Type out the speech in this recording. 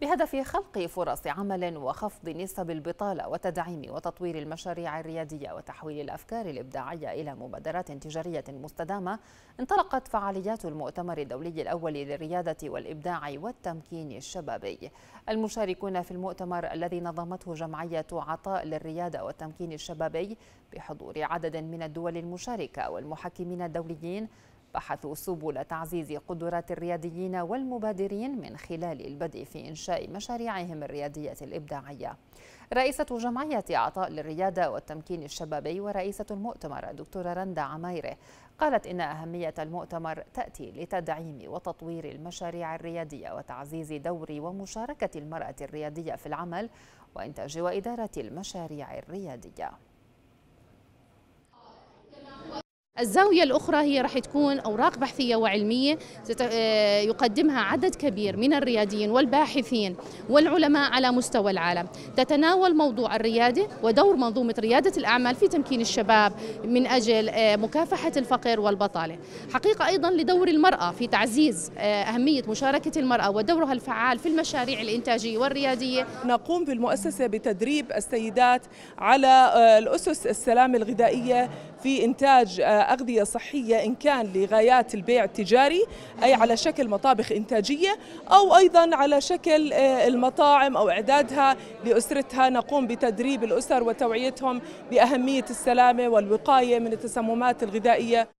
بهدف خلق فرص عمل وخفض نسب البطالة وتدعيم وتطوير المشاريع الريادية وتحويل الأفكار الإبداعية إلى مبادرات تجارية مستدامة انطلقت فعاليات المؤتمر الدولي الأول للريادة والإبداع والتمكين الشبابي المشاركون في المؤتمر الذي نظمته جمعية عطاء للريادة والتمكين الشبابي بحضور عدد من الدول المشاركة والمحكمين الدوليين بحثوا سبل تعزيز قدرات الرياديين والمبادرين من خلال البدء في إنشاء مشاريعهم الريادية الإبداعية رئيسة جمعية عطاء للريادة والتمكين الشبابي ورئيسة المؤتمر الدكتورة رندا عمايره قالت إن أهمية المؤتمر تأتي لتدعيم وتطوير المشاريع الريادية وتعزيز دور ومشاركة المرأة الريادية في العمل وإنتاج وإدارة المشاريع الريادية الزاوية الأخرى هي راح تكون أوراق بحثية وعلمية آه، يقدمها عدد كبير من الرياديين والباحثين والعلماء على مستوى العالم تتناول موضوع الريادة ودور منظومة ريادة الأعمال في تمكين الشباب من أجل آه، مكافحة الفقر والبطالة حقيقة أيضا لدور المرأة في تعزيز آه، أهمية مشاركة المرأة ودورها الفعال في المشاريع الإنتاجية والريادية نقوم بالمؤسسة بتدريب السيدات على الأسس السلامة الغذائية في إنتاج آه، أغذية صحية إن كان لغايات البيع التجاري أي على شكل مطابخ إنتاجية أو أيضا على شكل آه، المطاعم أو إعدادها لأسرتها نقوم بتدريب الأسر وتوعيتهم بأهمية السلامة والوقاية من التسممات الغذائية